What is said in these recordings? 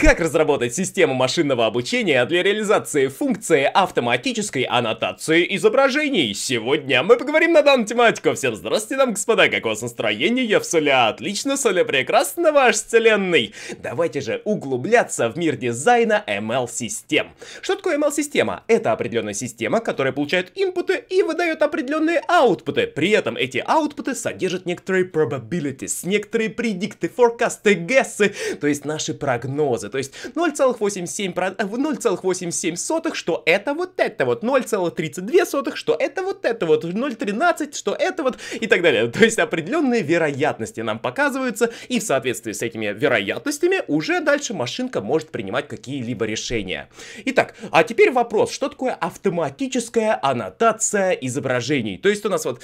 Как разработать систему машинного обучения для реализации функции автоматической аннотации изображений? Сегодня мы поговорим на данную тематику. Всем здравствуйте, дам господа, как у вас настроение? Я в соля отлично, соля прекрасно, ваш вселенной. Давайте же углубляться в мир дизайна ML-систем. Что такое ML-система? Это определенная система, которая получает инпуты и выдает определенные аутпуты. При этом эти аутпуты содержат некоторые probabilities, некоторые предикты, форкасты, гэссы, то есть наши прогнозы единицы. То есть 0,87, 0,87 э, что это вот это вот, 0,32, что это вот это вот, 0,13, что это вот и так далее. То есть определенные вероятности нам показываются, и в соответствии с этими вероятностями уже дальше машинка может принимать какие-либо решения. Итак, а теперь вопрос, что такое автоматическая аннотация изображений? То есть у нас вот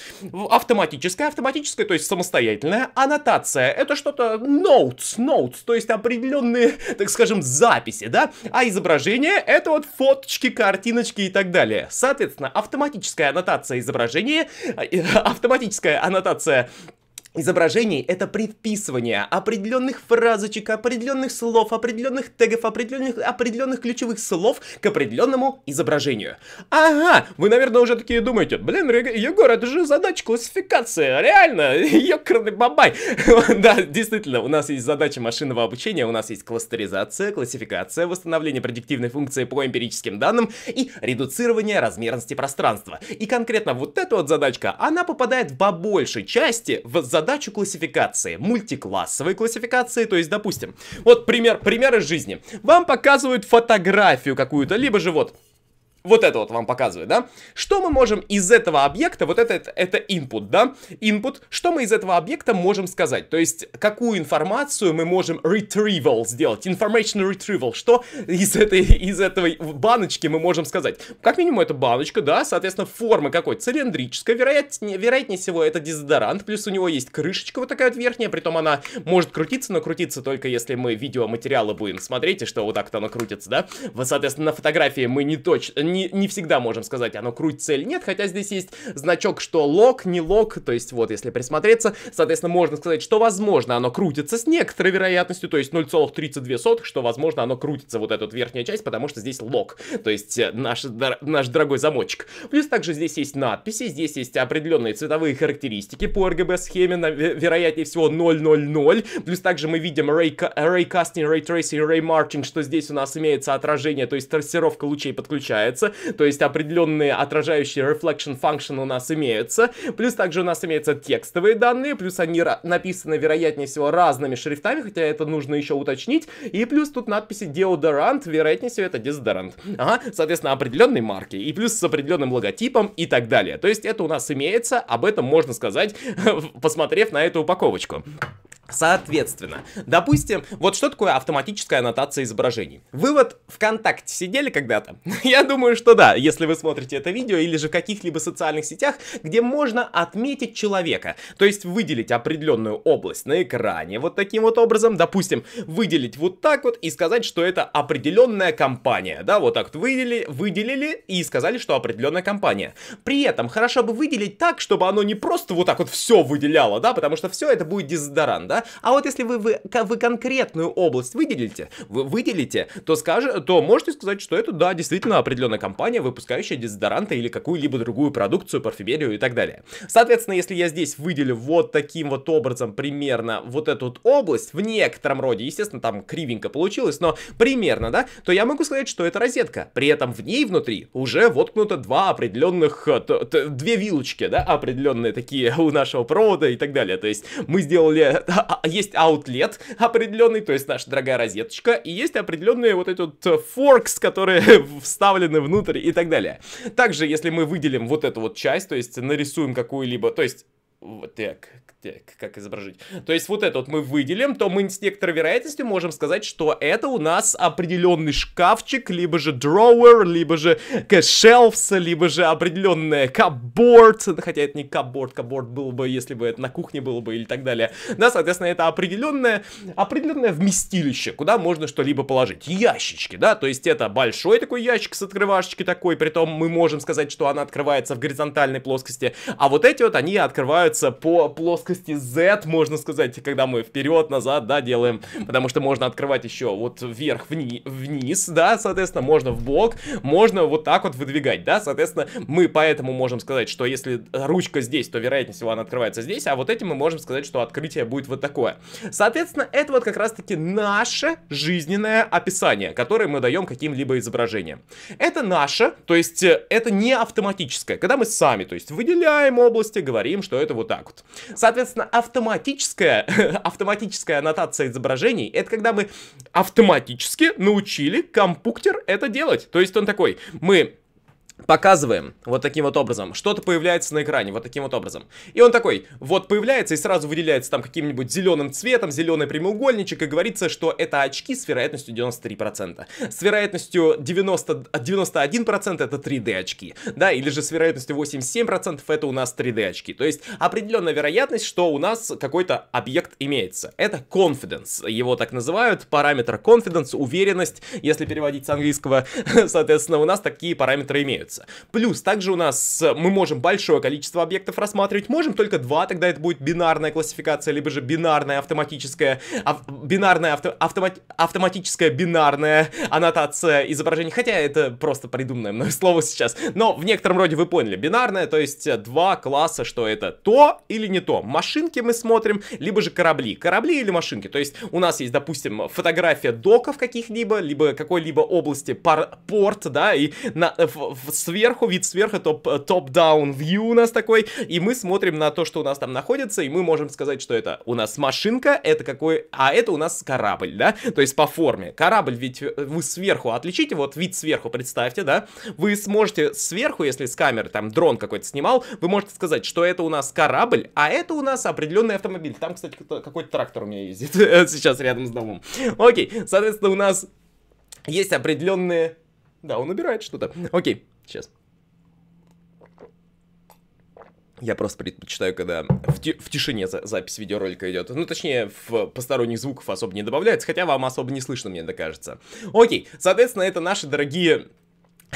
автоматическая, автоматическая, то есть самостоятельная аннотация, это что-то notes, notes, то есть определенные, так скажем, записи, да? А изображение — это вот фоточки, картиночки и так далее. Соответственно, автоматическая аннотация изображения, э, автоматическая аннотация изображений — это предписывание определенных фразочек, определенных слов, определенных тегов, определенных, определенных ключевых слов к определенному изображению. Ага, вы, наверное, уже такие думаете, блин, Егор, это же задача классификации, реально, ёкарный бабай. Да, действительно, у нас есть задача машинного обучения, у нас есть кластеризация, классификация, восстановление предиктивной функции по эмпирическим данным и редуцирование размерности пространства. И конкретно вот эта вот задачка, она попадает в большей части в задачу задачу классификации, мультиклассовой классификации, то есть, допустим, вот пример, пример из жизни. Вам показывают фотографию какую-то, либо же вот вот это вот вам показывает, да? Что мы можем из этого объекта, вот это, это input, да? Input, что мы из этого объекта можем сказать? То есть, какую информацию мы можем retrieval сделать, information retrieval, что из этой, из этой баночки мы можем сказать? Как минимум, это баночка, да, соответственно, формы какой? Цилиндрическая, вероятнее, вероятнее всего, это дезодорант, плюс у него есть крышечка вот такая вот верхняя, притом она может крутиться, но крутиться только если мы видеоматериалы будем смотреть, и что вот так-то она крутится, да? Вот, соответственно, на фотографии мы не точно, не, не всегда можем сказать, оно «А ну, крутится или нет, хотя здесь есть значок, что лог, не лог, то есть вот, если присмотреться, соответственно, можно сказать, что возможно оно крутится с некоторой вероятностью, то есть 0,32, что возможно оно крутится, вот эта вот верхняя часть, потому что здесь лог, то есть э, наш, наш дорогой замочек. Плюс также здесь есть надписи, здесь есть определенные цветовые характеристики по RGB-схеме, вероятнее всего 000, плюс также мы видим Ray, Ray Casting, Ray Tracing, Ray Marching, что здесь у нас имеется отражение, то есть трассировка лучей подключается, имеются, то есть определенные отражающие reflection function у нас имеются, плюс также у нас имеются текстовые данные, плюс они написаны, вероятнее всего, разными шрифтами, хотя это нужно еще уточнить, и плюс тут надписи deodorant, вероятнее всего, это дезодорант. Ага, соответственно, определенной марки, и плюс с определенным логотипом и так далее. То есть это у нас имеется, об этом можно сказать, посмотрев на эту упаковочку. Соответственно, допустим, вот что такое автоматическая аннотация изображений? Вывод, ВКонтакте сидели когда-то? Я думаю, что да, если вы смотрите это видео или же в каких-либо социальных сетях, где можно отметить человека, то есть выделить определенную область на экране вот таким вот образом, допустим, выделить вот так вот и сказать, что это определенная компания, да, вот так вот выделили, выделили и сказали, что определенная компания. При этом хорошо бы выделить так, чтобы оно не просто вот так вот все выделяло, да, потому что все это будет дезодорант, да, а вот если вы, вы, вы конкретную область выделите, вы выделите, то, скаж, то можете сказать, что это, да, действительно определенная компания, выпускающая дезодоранты или какую-либо другую продукцию, парфюмерию и так далее. Соответственно, если я здесь выделю вот таким вот образом примерно вот эту вот область, в некотором роде, естественно, там кривенько получилось, но примерно, да, то я могу сказать, что это розетка. При этом в ней внутри уже воткнуто два определенных, э, т, т, две вилочки, да, определенные такие у нашего провода и так далее. То есть мы сделали А, а, есть аутлет определенный, то есть наша дорогая розеточка, и есть определенные вот эти вот forks, э, которые вставлены внутрь и так далее. Также, если мы выделим вот эту вот часть, то есть нарисуем какую-либо, то есть вот так, как изображить. То есть вот это вот мы выделим, то мы с некоторой вероятностью можем сказать, что это у нас определенный шкафчик, либо же drawer, либо же shelves, либо же определенная каборд, хотя это не каборд, каборд был бы, если бы это на кухне было бы или так далее. Да, соответственно, это определенное, определенное вместилище, куда можно что-либо положить. Ящички, да, то есть это большой такой ящик с открывашечкой такой, притом мы можем сказать, что она открывается в горизонтальной плоскости, а вот эти вот, они открываются по плоскости плоскости Z, можно сказать, когда мы вперед-назад, да, делаем, потому что можно открывать еще вот вверх-вниз, да, соответственно, можно в бок, можно вот так вот выдвигать, да, соответственно, мы поэтому можем сказать, что если ручка здесь, то вероятнее всего она открывается здесь, а вот этим мы можем сказать, что открытие будет вот такое. Соответственно, это вот как раз-таки наше жизненное описание, которое мы даем каким-либо изображением. Это наше, то есть э, это не автоматическое, когда мы сами, то есть выделяем области, говорим, что это вот так вот. Соответственно, Соответственно, автоматическая, автоматическая аннотация изображений, это когда мы автоматически научили компуктер это делать. То есть он такой, мы показываем вот таким вот образом. Что-то появляется на экране вот таким вот образом. И он такой, вот появляется и сразу выделяется там каким-нибудь зеленым цветом, зеленый прямоугольничек, и говорится, что это очки с вероятностью 93%. С вероятностью 90, 91% это 3D очки, да, или же с вероятностью 87% это у нас 3D очки. То есть определенная вероятность, что у нас какой-то объект имеется. Это confidence, его так называют, параметр confidence, уверенность, если переводить с английского, соответственно, у нас такие параметры имеют имеются. Плюс также у нас мы можем большое количество объектов рассматривать, можем только два, тогда это будет бинарная классификация, либо же бинарная автоматическая, ав, бинарная авто, автомат, автоматическая бинарная аннотация изображения хотя это просто придуманное мной слово сейчас, но в некотором роде вы поняли, бинарная, то есть два класса, что это то или не то. Машинки мы смотрим, либо же корабли. Корабли или машинки, то есть у нас есть, допустим, фотография доков каких-либо, либо какой-либо области пар порт, да, и на, в, в, сверху, вид сверху, э, топ-даун вью у нас такой, и мы смотрим на то, что у нас там находится, и мы можем сказать, что это у нас машинка, это какой, а это у нас корабль, да, то есть по форме. Корабль ведь э, вы сверху отличите, вот вид сверху представьте, да, вы сможете сверху, если с камеры там дрон какой-то снимал, вы можете сказать, что это у нас корабль, а это у нас определенный автомобиль. Там, кстати, какой-то трактор у меня ездит сейчас рядом с домом. Окей, соответственно, у нас есть определенные... Да, он убирает что-то. Окей. Сейчас. Я просто предпочитаю, когда в, ти в тишине за запись видеоролика идет. Ну, точнее, в посторонних звуков особо не добавляется, хотя вам особо не слышно, мне это кажется. Окей, соответственно, это наши дорогие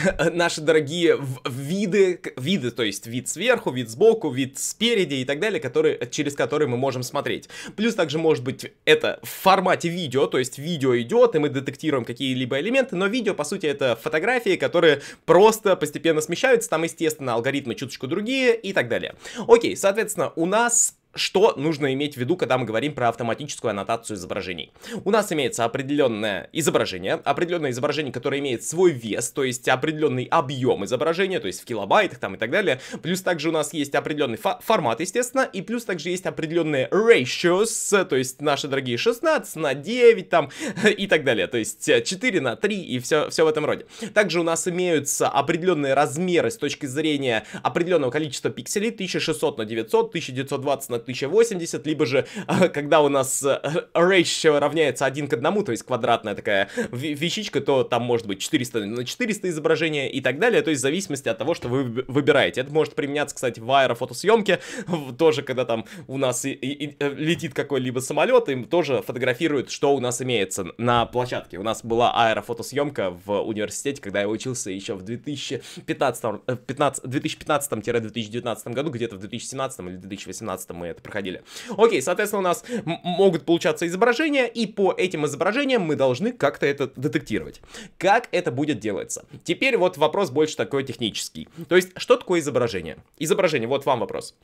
наши дорогие виды, виды, то есть вид сверху, вид сбоку, вид спереди и так далее, которые, через которые мы можем смотреть. Плюс также может быть это в формате видео, то есть видео идет, и мы детектируем какие-либо элементы, но видео, по сути, это фотографии, которые просто постепенно смещаются, там, естественно, алгоритмы чуточку другие и так далее. Окей, соответственно, у нас что нужно иметь в виду, когда мы говорим про автоматическую аннотацию изображений. У нас имеется определенное изображение, определенное изображение, которое имеет свой вес, то есть определенный объем изображения, то есть в килобайтах там и так далее. Плюс также у нас есть определенный фо формат, естественно, и плюс также есть определенные ratios, то есть наши дорогие 16 на 9 там и так далее, то есть 4 на 3 и все, все в этом роде. Также у нас имеются определенные размеры с точки зрения определенного количества пикселей, 1600 на 900, 1920 на 1080, либо же а, когда у нас э, э, ratio равняется 1 к 1, то есть квадратная такая вещичка, то там может быть 400 на 400 изображения и так далее, то есть в зависимости от того, что вы выбираете. Это может применяться, кстати, в аэрофотосъемке, тоже когда там у нас и, и, и э, летит какой-либо самолет, им тоже фотографируют, что у нас имеется на площадке. У нас была аэрофотосъемка в университете, когда я учился еще в 2015-2019 году, где-то в 2017 или 2018 мы это проходили. Окей, соответственно, у нас могут получаться изображения, и по этим изображениям мы должны как-то это детектировать. Как это будет делаться? Теперь вот вопрос больше такой технический. То есть, что такое изображение? Изображение, вот вам вопрос.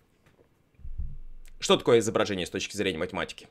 Что такое изображение с точки зрения математики?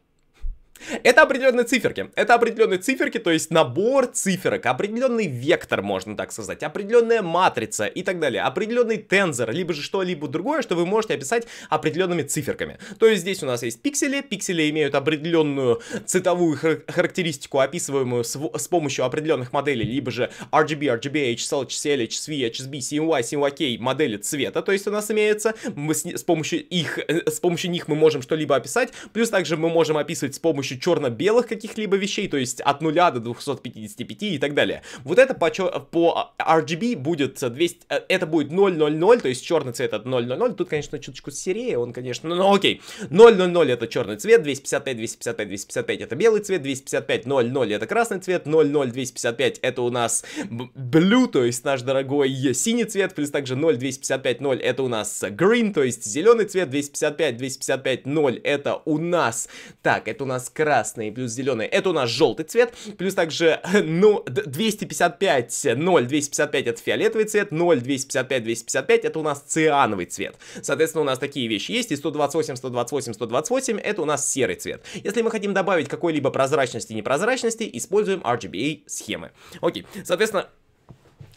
Это определенные циферки. Это определенные циферки, то есть набор циферок, определенный вектор, можно так сказать, определенная матрица и так далее, определенный тензор, либо же что-либо другое, что вы можете описать определенными циферками. То есть здесь у нас есть пиксели, пиксели имеют определенную цветовую хар характеристику, описываемую с, с помощью определенных моделей, либо же RGB, RGB, HSL, HCL, HSV, HSB, CMY, CMYK, модели цвета, то есть у нас имеется, мы с, с помощью их, э, с помощью них мы можем что-либо описать, плюс также мы можем описывать с помощью помощью черно-белых каких-либо вещей, то есть от 0 до 255 и так далее. Вот это по, по RGB будет 200, э, это будет 000, то есть черный цвет от 000, тут, конечно, чуточку серее, он, конечно, но ну окей, 000 это черный цвет, 255, 255, 255 это белый цвет, 255, 00 это красный цвет, 00, 255 это у нас blue, то есть наш дорогой э, синий цвет, плюс также 0, 255, 0 это у нас green, то есть зеленый цвет, 255, 255, 0 это у нас, так, это у нас красный, плюс зеленый, это у нас желтый цвет, плюс также, ну, 255, 0, 255 это фиолетовый цвет, 0, 255, 255 это у нас циановый цвет. Соответственно, у нас такие вещи есть, и 128, 128, 128 это у нас серый цвет. Если мы хотим добавить какой-либо прозрачности и непрозрачности, используем RGBA схемы. Окей, соответственно,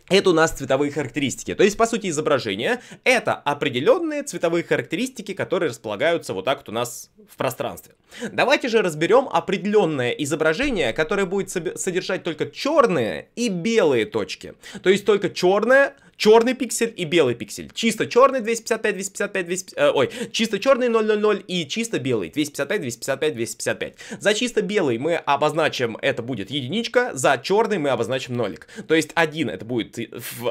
это у нас цветовые характеристики. То есть, по сути, изображение — это определенные цветовые характеристики, которые располагаются вот так вот у нас в пространстве. Давайте же разберем определенное изображение, которое будет содержать только черные и белые точки. То есть только черное черный пиксель и белый пиксель. Чисто черный 255, 255, 255, э, ой, чисто черный 000 и чисто белый 255, 255, 255. За чисто белый мы обозначим, это будет единичка, за черный мы обозначим нолик. То есть 1 это будет,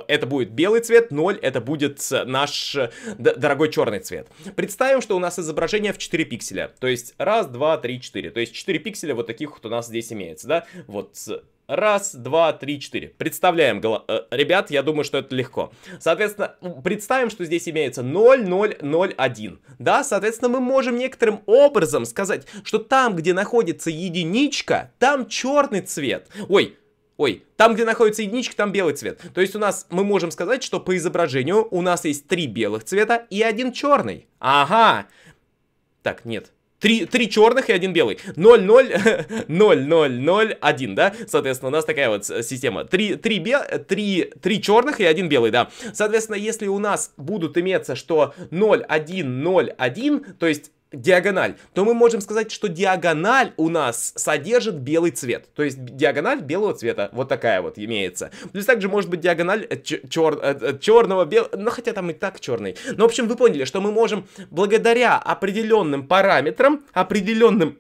это будет белый цвет, 0 это будет э, наш э, дорогой черный цвет. Представим, что у нас изображение в 4 пикселя. То есть 1, 2, 3, 4. То есть 4 пикселя вот таких вот у нас здесь имеется, да? Вот э, Раз, два, три, четыре. Представляем, э, ребят, я думаю, что это легко. Соответственно, представим, что здесь имеется 0, 0, 0, 1. Да, соответственно, мы можем некоторым образом сказать, что там, где находится единичка, там черный цвет. Ой, ой, там, где находится единичка, там белый цвет. То есть у нас, мы можем сказать, что по изображению у нас есть три белых цвета и один черный. Ага. Так, нет, Три, три черных и один белый. 0, 0, 0, 0, 0, 1, да? Соответственно, у нас такая вот система. Три, три, бел, три, три черных и один белый, да. Соответственно, если у нас будут иметься, что 0, 1, 0, 1, то есть диагональ, то мы можем сказать, что диагональ у нас содержит белый цвет. То есть диагональ белого цвета вот такая вот имеется. Плюс также может быть диагональ э, чер э, э, черного, белого, ну хотя там и так черный. Но ну, в общем вы поняли, что мы можем благодаря определенным параметрам, определенным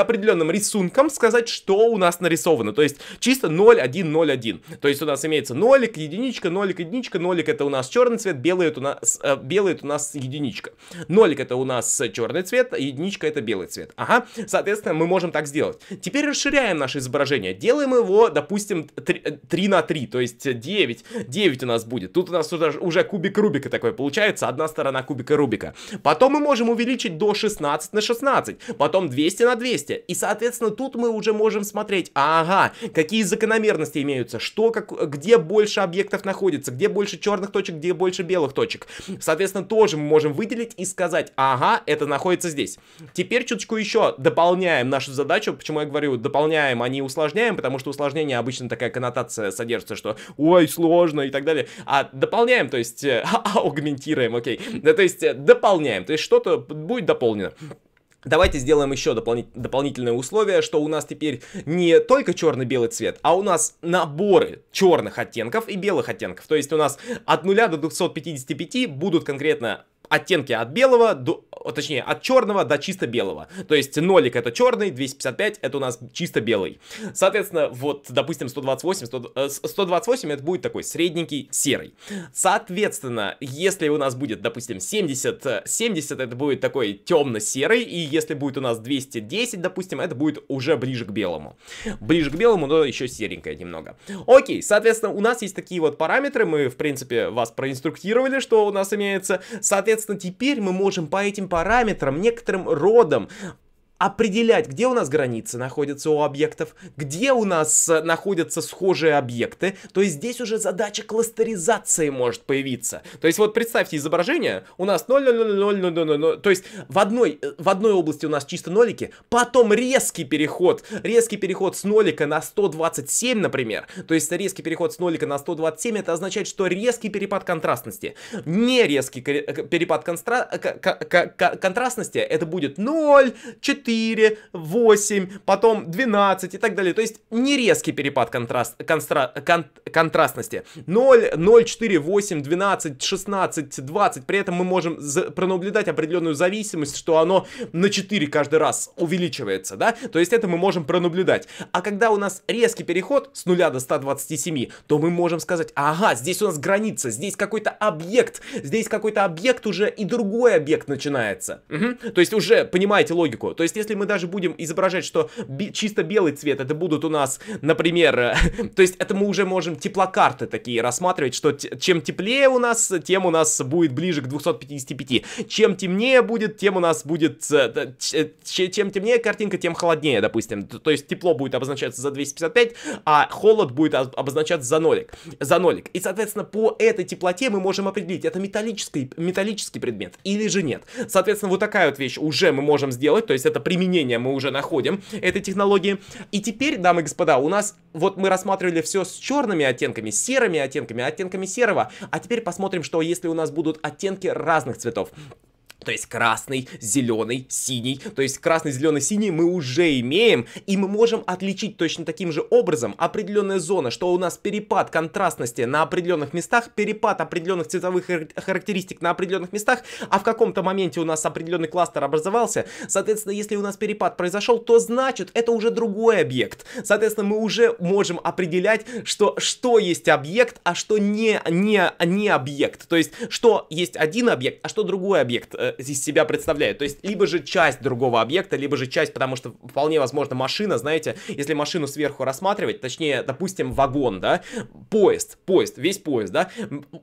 определенным рисунком сказать, что у нас нарисовано. То есть чисто 0, 1, 0, 1. То есть у нас имеется нолик, единичка, нолик, единичка, нолик это у нас черный цвет, белый это у нас, э, белый это у нас единичка. Нолик это у нас черный цвет, а единичка это белый цвет. Ага, соответственно, мы можем так сделать. Теперь расширяем наше изображение. Делаем его, допустим, 3, 3 э, на 3, то есть 9. 9 у нас будет. Тут у нас уже, уже кубик Рубика такой получается, одна сторона кубика Рубика. Потом мы можем увеличить до 16 на 16, потом 200 на 200 месте. И, соответственно, тут мы уже можем смотреть, ага, какие закономерности имеются, что, как, где больше объектов находится, где больше черных точек, где больше белых точек. Соответственно, тоже мы можем выделить и сказать, ага, это находится здесь. Теперь чуточку еще дополняем нашу задачу. Почему я говорю дополняем, а не усложняем, потому что усложнение обычно такая коннотация содержится, что ой, сложно и так далее. А дополняем, то есть а, аугментируем, окей. Да, то есть дополняем, то есть что-то будет дополнено. Давайте сделаем еще дополни дополнительное условие, что у нас теперь не только черно-белый цвет, а у нас наборы черных оттенков и белых оттенков. То есть у нас от 0 до 255 будут конкретно оттенки от белого, до, точнее, от черного до чисто белого. То есть нолик это черный, 255 это у нас чисто белый. Соответственно, вот, допустим, 128, 100, 128 это будет такой средненький серый. Соответственно, если у нас будет, допустим, 70, 70 э, это будет такой темно-серый, и если будет у нас 210, допустим, это будет уже ближе к белому. Ближе к белому, но еще серенькое немного. Окей, соответственно, у нас есть такие вот параметры, мы, в принципе, вас проинструктировали, что у нас имеется. Соответственно, соответственно, теперь мы можем по этим параметрам, некоторым родам определять, где у нас границы находятся у объектов, где у нас э, находятся схожие объекты, то есть здесь уже задача кластеризации может появиться. То есть вот представьте изображение, у нас 0, 0, 0, 0, 0, 0, то есть в одной, э, в одной области у нас чисто нолики, потом резкий переход, резкий переход с нолика на 127, например, то есть резкий переход с нолика на 127, это означает, что резкий перепад контрастности. Не резкий э, перепад контра контрастности, это будет 0, 4, 4, 8, потом 12 и так далее. То есть не резкий перепад контраст, констра, кон, контрастности. 0, 0, 4, 8, 12, 16, 20. При этом мы можем за, пронаблюдать определенную зависимость, что оно на 4 каждый раз увеличивается, да? То есть это мы можем пронаблюдать. А когда у нас резкий переход с 0 до 127, то мы можем сказать, ага, здесь у нас граница, здесь какой-то объект, здесь какой-то объект уже и другой объект начинается. Угу. То есть уже понимаете логику. То есть есть, если мы даже будем изображать, что чисто белый цвет, это будут у нас, например, то есть это мы уже можем теплокарты такие рассматривать, что чем теплее у нас, тем у нас будет ближе к 255. Чем темнее будет, тем у нас будет... Э, э, чем темнее картинка, тем холоднее, допустим. То есть тепло будет обозначаться за 255, а холод будет обозначаться за нолик. За нолик. И, соответственно, по этой теплоте мы можем определить, это металлический, металлический предмет или же нет. Соответственно, вот такая вот вещь уже мы можем сделать, то есть это применение мы уже находим этой технологии. И теперь, дамы и господа, у нас, вот мы рассматривали все с черными оттенками, серыми оттенками, оттенками серого, а теперь посмотрим, что если у нас будут оттенки разных цветов. То есть красный, зеленый, синий. То есть красный, зеленый, синий мы уже имеем. И мы можем отличить точно таким же образом определенные зоны, что у нас перепад контрастности на определенных местах, перепад определенных цветовых характеристик на определенных местах, а в каком-то моменте у нас определенный кластер образовался. Соответственно, если у нас перепад произошел, то значит это уже другой объект. Соответственно, мы уже можем определять, что, что есть объект, а что не, не, не объект. То есть, что есть один объект, а что другой объект э, из себя представляет. То есть, либо же часть другого объекта, либо же часть, потому что вполне возможно машина, знаете, если машину сверху рассматривать, точнее, допустим, вагон, да, поезд, поезд, весь поезд, да,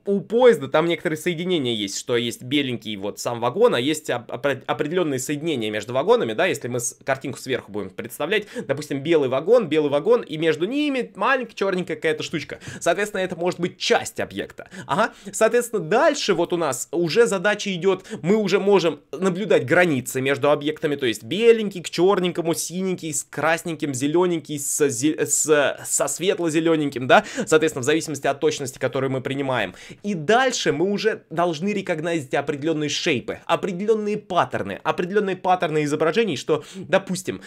у поезда там некоторые соединения есть, что есть беленький вот сам вагон, а есть оп определенные соединения между вагонами, да, если мы картинку сверху будем представлять, допустим, белый вагон, белый вагон, и между ними маленькая черненькая какая-то штучка. Соответственно, это может быть часть объекта. Ага, соответственно, дальше вот у нас уже задача идет, мы уже можем наблюдать границы между объектами, то есть беленький к черненькому, синенький с красненьким, зелененький с, с, со светло-зелененьким, да, соответственно, в зависимости от точности, которую мы принимаем. И дальше мы уже должны рекогнозить определенные шейпы, определенные паттерны, определенные паттерны изображений, что, допустим,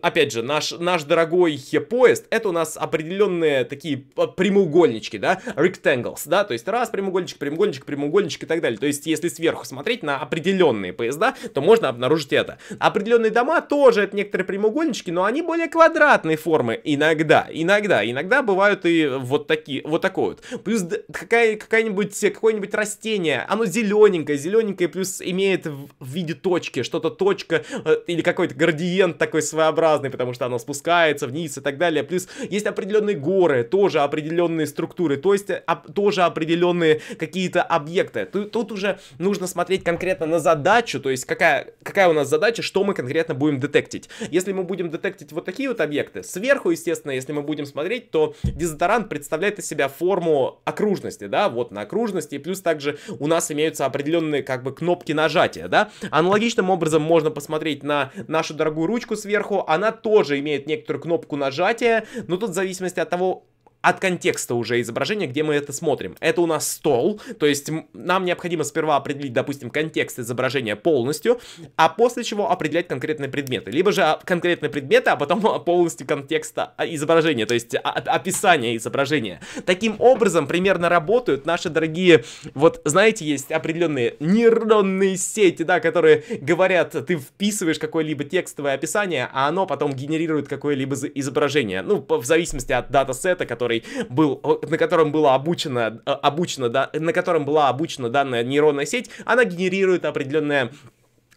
опять же, наш, наш дорогой поезд, это у нас определенные такие прямоугольнички, да, rectangles, да, то есть раз прямоугольничек, прямоугольничек, прямоугольничек и так далее. То есть, если сверху смотреть на определенные поезда, то можно обнаружить это. Определенные дома тоже это некоторые прямоугольнички, но они более квадратной формы иногда, иногда, иногда бывают и вот такие, вот такой вот. Плюс какая, нибудь какое-нибудь растение, оно зелененькое, зелененькое, плюс имеет в виде точки, что-то точка э, или какой-то градиент такой своеобразный, потому что оно спускается вниз и так далее. Плюс есть определенные горы, тоже определенные структуры, то есть об, а, тоже определенные какие-то объекты. Тут, тут уже нужно смотреть конкретно конкретно на задачу, то есть какая, какая у нас задача, что мы конкретно будем детектить. Если мы будем детектить вот такие вот объекты, сверху, естественно, если мы будем смотреть, то дезодорант представляет из себя форму окружности, да, вот на окружности, и плюс также у нас имеются определенные как бы кнопки нажатия, да. Аналогичным образом можно посмотреть на нашу дорогую ручку сверху, она тоже имеет некоторую кнопку нажатия, но тут в зависимости от того, от контекста уже изображения, где мы это смотрим. Это у нас стол, то есть нам необходимо сперва определить, допустим, контекст изображения полностью, а после чего определять конкретные предметы. Либо же а, конкретные предметы, а потом полностью контекста а, изображения, то есть а, описание изображения. Таким образом примерно работают наши дорогие, вот знаете, есть определенные нейронные сети, да, которые говорят, ты вписываешь какое-либо текстовое описание, а оно потом генерирует какое-либо изображение. Ну, в зависимости от датасета, который который был, на котором была обучена, э, обучена, да, на котором была обучена данная нейронная сеть, она генерирует определенное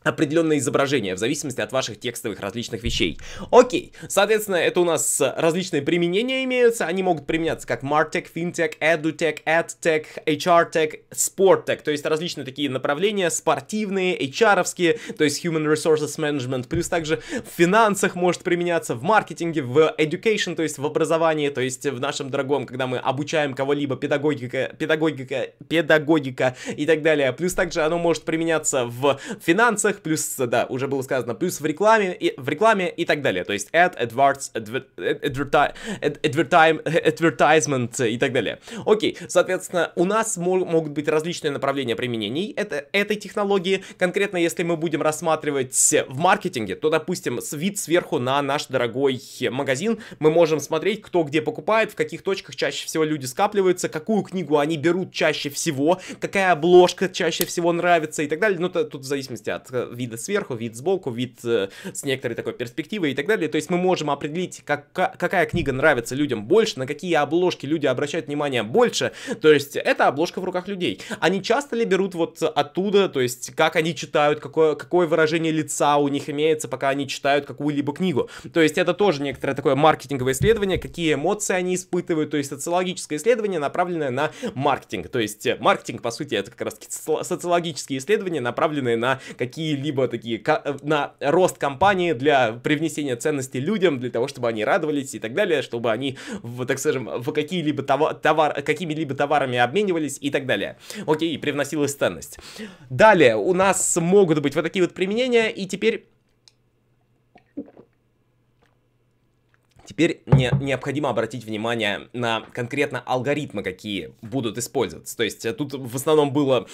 определенное изображение в зависимости от ваших текстовых различных вещей. Окей, соответственно, это у нас различные применения имеются, они могут применяться как MarTech, FinTech, EduTech, AdTech, HRTech, SportTech, то есть различные такие направления, спортивные, HRовские, то есть Human Resources Management, плюс также в финансах может применяться, в маркетинге, в education, то есть в образовании, то есть в нашем дорогом, когда мы обучаем кого-либо, педагогика, педагогика, педагогика и так далее, плюс также оно может применяться в финансах, рекламных, плюс, да, уже было сказано, плюс в рекламе и, в рекламе и так далее. То есть ad, adverts, adver, э, adverti, advertime, advertisement и так далее. Окей, соответственно, у нас могут быть различные направления применений это, этой технологии. Конкретно, если мы будем рассматривать в маркетинге, то, допустим, с вид сверху на наш дорогой магазин, мы можем смотреть, кто где покупает, в каких точках чаще всего люди скапливаются, какую книгу они берут чаще всего, какая обложка чаще всего нравится и так далее. Ну, то, тут в зависимости от э, вида сверху, вид сбоку, вид э, с некоторой такой перспективой и так далее. То есть мы можем определить, как, какая книга нравится людям больше, на какие обложки люди обращают внимание больше. То есть это обложка в руках людей. Они часто ли берут вот оттуда, то есть как они читают, какое, какое выражение лица у них имеется, пока они читают какую-либо книгу. То есть это тоже некоторое такое маркетинговое исследование, какие эмоции они испытывают. То есть социологическое исследование, направленное на маркетинг. То есть маркетинг, по сути, это как раз социологические исследования, направленные на какие какие-либо такие, э, на рост компании для привнесения ценности людям, для того, чтобы они радовались и так далее, чтобы они, в, так скажем, в какие-либо товар, товар, какими-либо товарами обменивались и так далее. Окей, привносилась ценность. Далее, у нас могут быть вот такие вот применения, и теперь Теперь не, необходимо обратить внимание на конкретно алгоритмы, какие будут использоваться. То есть тут в основном было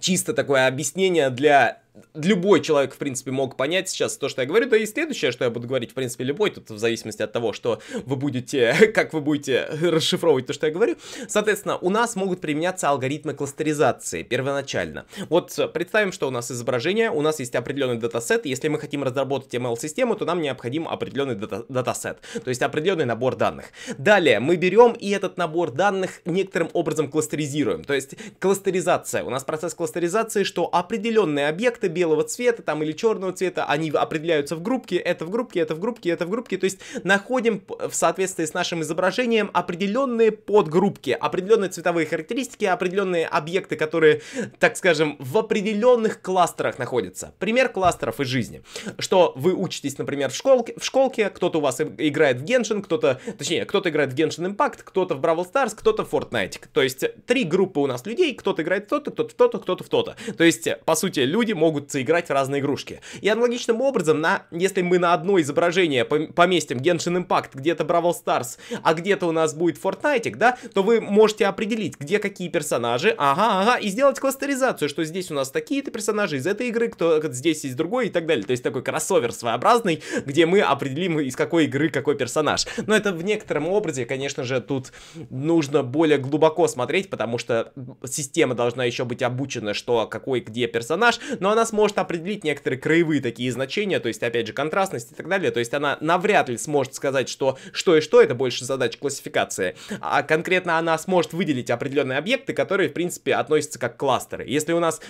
чисто такое объяснение для любой человек, в принципе, мог понять сейчас то, что я говорю, да и следующее, что я буду говорить, в принципе, любой, тут в зависимости от того, что вы будете, как вы будете расшифровывать то, что я говорю. Соответственно, у нас могут применяться алгоритмы кластеризации первоначально. Вот представим, что у нас изображение, у нас есть определенный датасет, если мы хотим разработать ML-систему, то нам необходим определенный дата датасет, то есть определенный набор данных. Далее мы берем и этот набор данных некоторым образом кластеризируем, то есть кластеризация, у нас процесс кластеризации, что определенный объект эффекта белого цвета там или черного цвета, они определяются в группке, это в группке, это в группке, это в группке, то есть находим в соответствии с нашим изображением определенные подгруппки, определенные цветовые характеристики, определенные объекты, которые, так скажем, в определенных кластерах находятся. Пример кластеров из жизни, что вы учитесь, например, в школке, в школке кто-то у вас играет в Genshin, кто-то, точнее, кто-то играет в Genshin Impact, кто-то в Бравл Старс, кто-то в Fortnite. То есть три группы у нас людей, кто-то играет в то-то, кто-то в то-то, кто-то в то-то. То есть, по сути, люди могут могут заиграть в разные игрушки. И аналогичным образом, на, если мы на одно изображение поместим Genshin Impact, где-то Бравл Старс, а где-то у нас будет Fortnite, да, то вы можете определить, где какие персонажи, ага, ага, и сделать кластеризацию, что здесь у нас такие-то персонажи из этой игры, кто здесь есть другой и так далее. То есть такой кроссовер своеобразный, где мы определим, из какой игры какой персонаж. Но это в некотором образе, конечно же, тут нужно более глубоко смотреть, потому что система должна еще быть обучена, что какой где персонаж, но она нас может определить некоторые краевые такие значения, то есть, опять же, контрастность и так далее. То есть, она навряд ли сможет сказать, что что и что, это больше задача классификации. А конкретно она сможет выделить определенные объекты, которые, в принципе, относятся как кластеры. Если у нас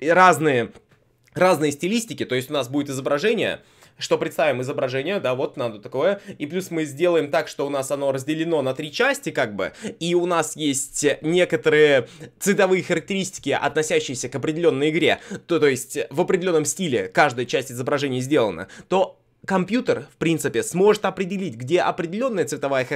разные разные стилистики, то есть у нас будет изображение, что представим изображение, да, вот надо такое, и плюс мы сделаем так, что у нас оно разделено на три части, как бы, и у нас есть некоторые цветовые характеристики, относящиеся к определенной игре, то, то есть в определенном стиле каждая часть изображения сделана, то компьютер, в принципе, сможет определить, где определенная цветовая,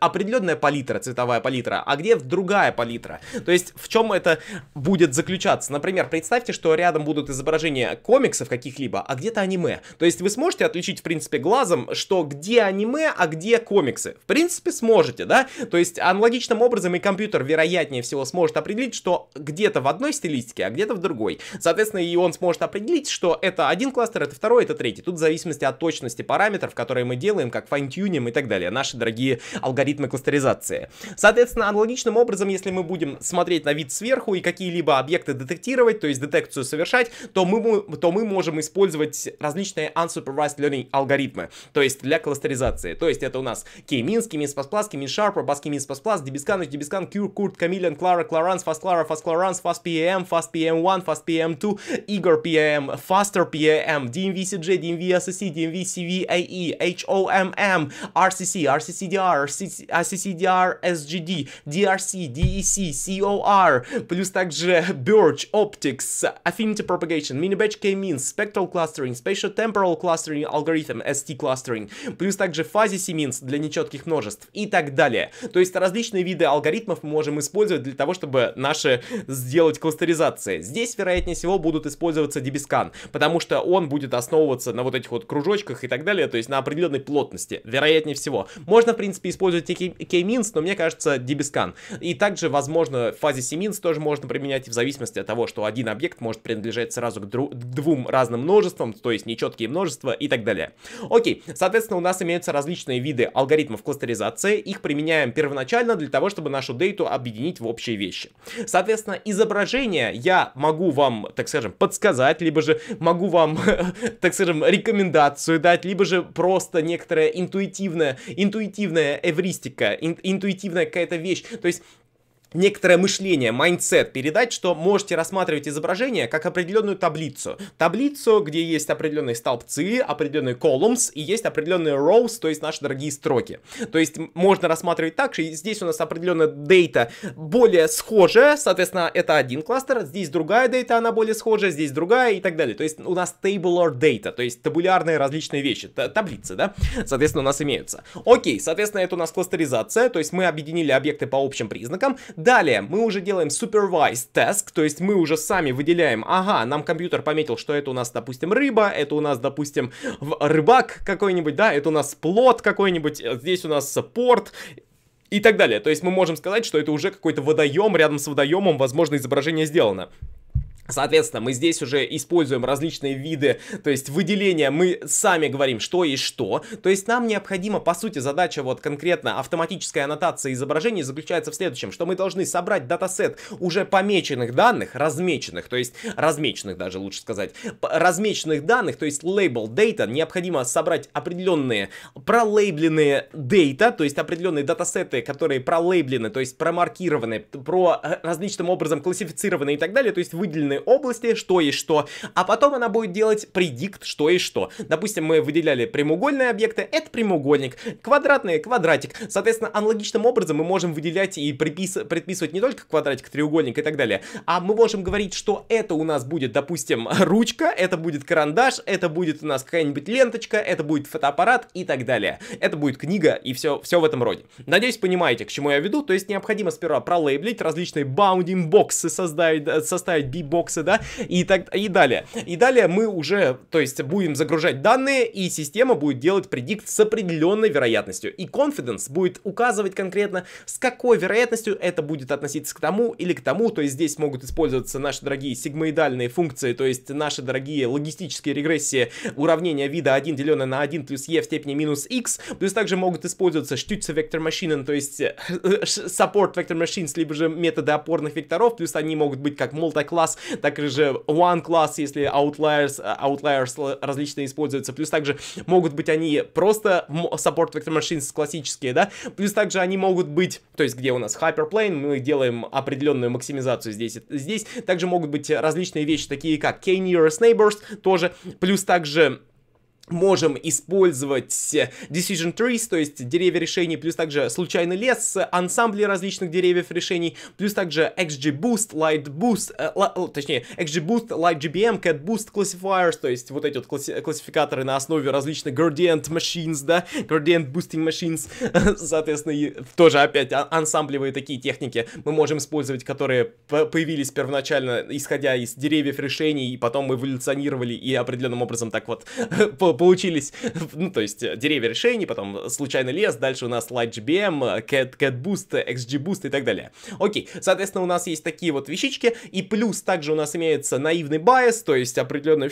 определенная палитра, цветовая палитра, а где другая палитра. То есть, в чем это будет заключаться? Например, представьте, что рядом будут изображения комиксов каких-либо, а где-то аниме. То есть, вы сможете отличить, в принципе, глазом, что где аниме, а где комиксы. В принципе, сможете, да? То есть, аналогичным образом и компьютер, вероятнее всего, сможет определить, что где-то в одной стилистике, а где-то в другой. Соответственно, и он сможет определить, что это один кластер, это второй, это третий. Тут зависимость зависимости от точности параметров, которые мы делаем, как файн-тюним и так далее, наши дорогие алгоритмы кластеризации. Соответственно, аналогичным образом, если мы будем смотреть на вид сверху и какие-либо объекты детектировать, то есть детекцию совершать, то мы, то мы можем использовать различные unsupervised learning алгоритмы, то есть для кластеризации. То есть это у нас K-Minsk, K-Minsk++, K-Minsk-Sharp, Baski-Minsk++, Debiscan, Debiscan, Cure, Kurt, Chameleon, Clara, Clarance, FastClara, FastClarance, FastPAM, FastPAM1, FastPAM2, Igor PAM, Faster PAM, DMVCJ, DMVSSC, DMC, e, DMV, CVAE, HOMM, RCC, RCCDR, RCCDR, SGD, DRC, DEC, COR, плюс также Birch, Optics, Affinity Propagation, Minibatch K-Means, Spectral Clustering, Spatial Temporal Clustering Algorithm, ST Clustering, плюс также Fuzzy C-Means для нечетких множеств и так далее. То есть различные виды алгоритмов мы можем использовать для того, чтобы наши сделать кластеризации. Здесь, вероятнее всего, будут использоваться DBSCAN, потому что он будет основываться на вот этих вот кружочках и так далее, то есть на определенной плотности, вероятнее всего. Можно, в принципе, использовать и K-means, но мне кажется, DBScan. И также, возможно, в фазе C-means тоже можно применять в зависимости от того, что один объект может принадлежать сразу к, к двум разным множествам, то есть нечеткие множества и так далее. Окей, соответственно, у нас имеются различные виды алгоритмов кластеризации, их применяем первоначально для того, чтобы нашу дейту объединить в общие вещи. Соответственно, изображение я могу вам, так скажем, подсказать, либо же могу вам, так скажем, рекомендовать интерпретацию дать, либо же просто некоторая интуитивная, интуитивная эвристика, ин, интуитивная какая-то вещь. То есть некоторое мышление, майндсет передать, что можете рассматривать изображение как определенную таблицу. Таблицу, где есть определенные столбцы, определенные columns и есть определенные rows, то есть наши дорогие строки. То есть можно рассматривать так, что здесь у нас определенная дейта более схожая, соответственно, это один кластер, здесь другая дейта, она более схожая, здесь другая и так далее. То есть у нас tabular data, то есть табулярные различные вещи, таблицы, да, соответственно, у нас имеются. Окей, соответственно, это у нас кластеризация, то есть мы объединили объекты по общим признакам. Далее мы уже делаем supervised task, то есть мы уже сами выделяем, ага, нам компьютер пометил, что это у нас, допустим, рыба, это у нас, допустим, рыбак какой-нибудь, да, это у нас плод какой-нибудь, э, здесь у нас порт, и так далее. То есть мы можем сказать, что это уже какой-то водоем, рядом с водоемом, возможно, изображение сделано. Соответственно, мы здесь уже используем различные виды, то есть выделения, мы сами говорим, что и что. То есть нам необходимо, по сути, задача вот конкретно автоматической аннотации изображений заключается в следующем, что мы должны собрать датасет уже помеченных данных, размеченных, то есть размеченных даже лучше сказать, размеченных данных, то есть label data, необходимо собрать определенные пролейбленные data, то есть определенные датасеты, которые пролейблены, то есть промаркированы, про э, различным образом классифицированы и так далее, то есть выделены определенные области, что и что, а потом она будет делать предикт, что и что. Допустим, мы выделяли прямоугольные объекты, это прямоугольник, квадратные, квадратик. Соответственно, аналогичным образом мы можем выделять и припис... предписывать не только квадратик, треугольник и так далее, а мы можем говорить, что это у нас будет, допустим, ручка, это будет карандаш, это будет у нас какая-нибудь ленточка, это будет фотоаппарат и так далее. Это будет книга и все, все в этом роде. Надеюсь, понимаете, к чему я веду. То есть необходимо сперва пролейблить различные bounding боксы создать, составить b боксы, да, и так, и далее. И далее мы уже, то есть, будем загружать данные, и система будет делать предикт с определенной вероятностью. И confidence будет указывать конкретно, с какой вероятностью это будет относиться к тому или к тому, то есть здесь могут использоваться наши дорогие сигмоидальные функции, то есть наши дорогие логистические регрессии уравнения вида 1 деленное на 1 плюс e в степени минус x, плюс также могут использоваться штюца вектор машинен, то есть support vector machines, либо же методы опорных векторов, плюс они могут быть как multi-class также же one class, если outliers, э, outliers различно используются, плюс также могут быть они просто support vector machines классические, да, плюс также они могут быть, то есть где у нас hyperplane, мы делаем определенную максимизацию здесь, здесь также могут быть различные вещи, такие как k nearest neighbors тоже, плюс также можем использовать э, Decision Trees, то есть деревья решений, плюс также случайный лес, э, ансамбли различных деревьев решений, плюс также XGBoost, Boost, э, э Boost, точнее, GBM, Cat Boost, Classifiers, то есть вот эти вот класси классификаторы на основе различных Gradient Machines, да, Gradient Boosting Machines, соответственно, и тоже опять а, ансамблевые такие техники мы можем использовать, которые появились первоначально, исходя из деревьев решений, и потом эволюционировали и определенным образом так вот получились, ну, то есть э, деревья решений, потом случайный лес, дальше у нас LightGBM, э, Cat, CatBoost, э, XGBoost и так далее. Окей, соответственно, у нас есть такие вот вещички, и плюс также у нас имеется наивный байс, то есть определенные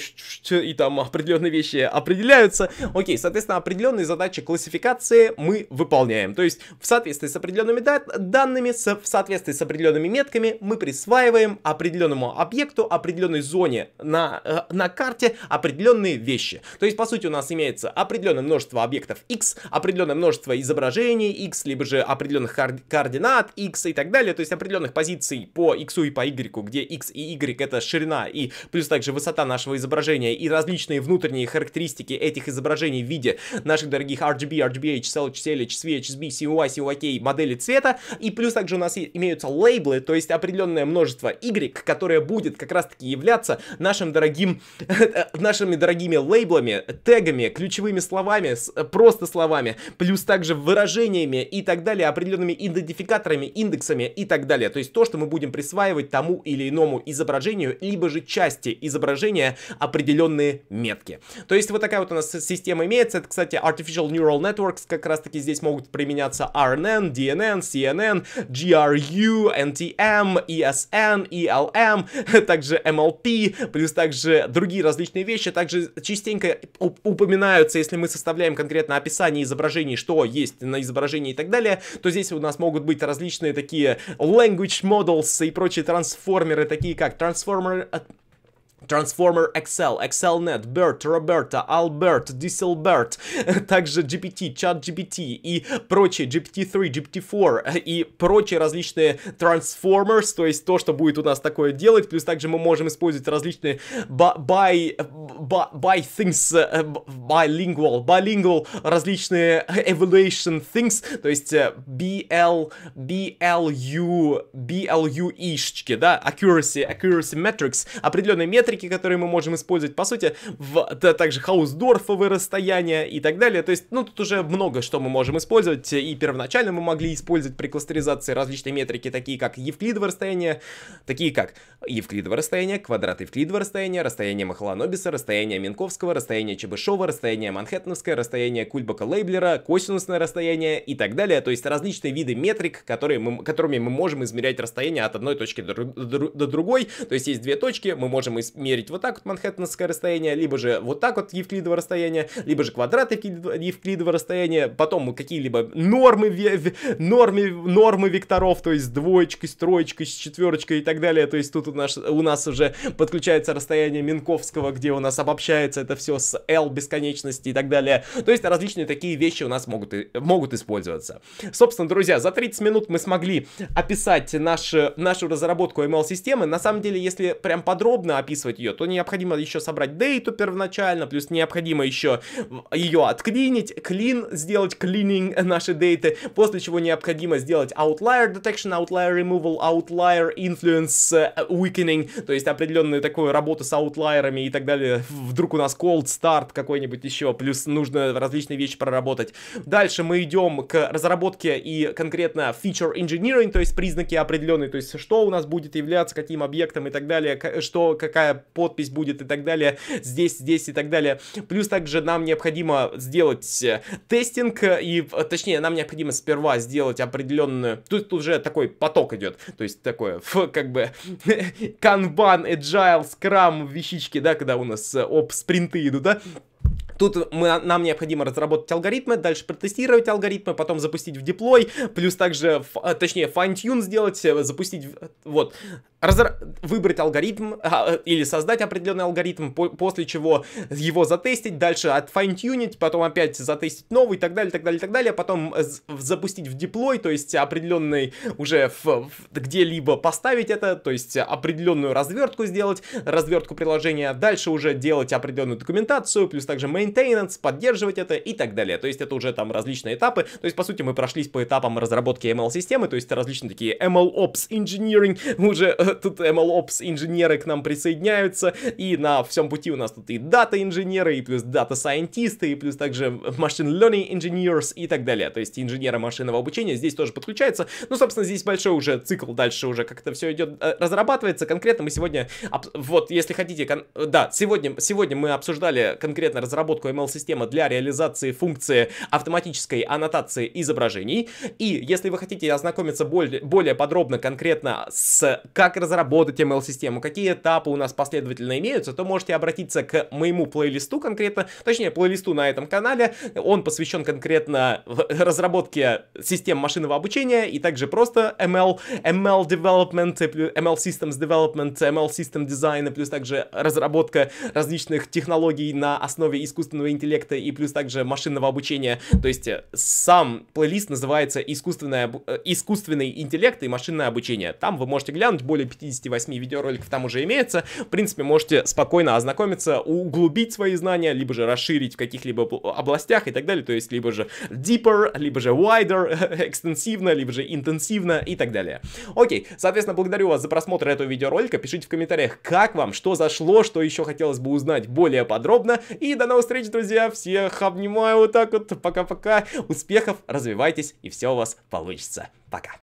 и там определенные вещи определяются. Окей, соответственно, определенные задачи классификации мы выполняем. То есть в соответствии с определенными данными, в соответствии с определенными метками мы присваиваем определенному объекту, определенной зоне на, на карте определенные вещи. То есть, по сути, сути у нас имеется определенное множество объектов x, определенное множество изображений x, либо же определенных координат x и так далее, то есть определенных позиций по x и по y, где x и y это ширина и плюс также высота нашего изображения и различные внутренние характеристики этих изображений в виде наших дорогих RGB, RGBH, CL, HCL, HSV, HSB, CUI, CUK, модели цвета, и плюс также у нас имеются лейблы, то есть определенное множество Y, которое будет как раз таки являться нашим дорогим, нашими дорогими лейблами тегами, ключевыми словами, с, э, просто словами, плюс также выражениями и так далее, определенными идентификаторами, индексами и так далее. То есть то, что мы будем присваивать тому или иному изображению, либо же части изображения определенные метки. То есть вот такая вот у нас система имеется. Это, кстати, Artificial Neural Networks, как раз таки здесь могут применяться RNN, DNN, CNN, GRU, NTM, ESN, ELM, также MLP, плюс также другие различные вещи. Также частенько упоминаются, если мы составляем конкретно описание изображений, что есть на изображении и так далее, то здесь у нас могут быть различные такие language models и прочие трансформеры, такие как Transformer Transformer XL, XLNet, BERT, Roberta, Albert, Dieselbert, также GPT, ChatGPT и прочие GPT-3, GPT-4 и прочие различные Transformers, то есть то, что будет у нас такое делать, плюс также мы можем использовать различные buy, buy, buy things, bilingual, bilingual, различные evaluation things, то есть BL, BLU, BLU-ишечки, да, accuracy, accuracy metrics, определенные метрики, метрики, которые мы можем использовать, по сути, в, да, также хаусдорфовые расстояния и так далее. То есть, ну, тут уже много что мы можем использовать, и первоначально мы могли использовать при кластеризации различные метрики, такие как евклидово расстояние, такие как евклидово расстояние, квадрат евклидово расстояние, расстояние Махаланобиса, расстояние Минковского, расстояние Чебышева, расстояние Манхэттеновское, расстояние Кульбака-Лейблера, косинусное расстояние и так далее. То есть, различные виды метрик, которые мы, которыми мы можем измерять расстояние от одной точки до, до, до другой. То есть, есть две точки, мы можем мерить вот так вот манхэттенское расстояние, либо же вот так вот евклидово расстояние, либо же квадраты евклидово расстояние, потом мы какие-либо нормы, нормы, нормы векторов, то есть с двоечкой, с троечкой, с четверочкой и так далее, то есть тут у нас, у нас уже подключается расстояние Минковского, где у нас обобщается это все с L бесконечности и так далее, то есть различные такие вещи у нас могут, могут использоваться. Собственно, друзья, за 30 минут мы смогли описать наш, нашу разработку ML-системы, на самом деле, если прям подробно описывать использовать ее, то необходимо еще собрать дейту первоначально, плюс необходимо еще ее отклинить, клин сделать, клининг наши дейты, после чего необходимо сделать outlier detection, outlier removal, outlier influence э, weakening, то есть определенную такую работу с аутлайерами и так далее. Вдруг у нас cold start какой-нибудь еще, плюс нужно различные вещи проработать. Дальше мы идем к разработке и конкретно feature engineering, то есть признаки определенные, то есть что у нас будет являться, каким объектом и так далее, что, какая подпись будет и так далее, здесь, здесь и так далее. Плюс также нам необходимо сделать э, тестинг, и э, точнее нам необходимо сперва сделать определенную... Тут уже такой поток идет, то есть такое, как бы, канбан, agile, scrum вещички, да, когда у нас э, об спринты идут, да, Тут мы, а, нам необходимо разработать алгоритмы, дальше протестировать алгоритмы, потом запустить в деплой, плюс также, точнее, fine-tune сделать, запустить, вот, разра... выбрать алгоритм а, а, или создать определенный алгоритм, по после чего его затестить, дальше отфайнтюнить, потом опять затестить новый и так далее, так далее, так далее, а потом запустить в деплой то есть определенный уже где-либо поставить это, то есть определенную развертку сделать, развертку приложения, дальше уже делать определенную документацию, плюс также maintenance, поддерживать это и так далее. То есть это уже там различные этапы, то есть по сути мы прошлись по этапам разработки ML-системы, то есть различные такие ML Ops Engineering, мы уже э, тут MLOps инженеры к нам присоединяются, и на всем пути у нас тут и дата инженеры, и плюс дата сайентисты, и плюс также machine learning engineers и так далее. То есть инженеры машинного обучения здесь тоже подключаются. Ну, собственно, здесь большой уже цикл, дальше уже как-то все идет, э, разрабатывается. Конкретно мы сегодня, вот, если хотите, да, сегодня, сегодня мы обсуждали конкретно разработку ML-системы для реализации функции автоматической аннотации изображений. И если вы хотите ознакомиться более, более подробно конкретно с как разработать ML-систему, какие этапы у нас последовательно имеются, то можете обратиться к моему плейлисту конкретно, точнее, плейлисту на этом канале. Он посвящен конкретно разработке систем машинного обучения и также просто ML, ML development, ML systems development, ML system design, плюс также разработка различных технологий на основе искусственного интеллекта и плюс также машинного обучения. То есть э, сам плейлист называется искусственное, э, искусственный интеллект и машинное обучение. Там вы можете глянуть более 58 видеороликов там уже имеется. В принципе, можете спокойно ознакомиться, углубить свои знания, либо же расширить в каких-либо областях и так далее. То есть, либо же deeper, либо же wider, экстенсивно, либо же интенсивно и так далее. Окей, соответственно, благодарю вас за просмотр этого видеоролика. Пишите в комментариях, как вам, что зашло, что еще хотелось бы узнать более подробно. И до новых встреч, друзья. Всех обнимаю вот так вот. Пока-пока. Успехов, развивайтесь, и все у вас получится. Пока.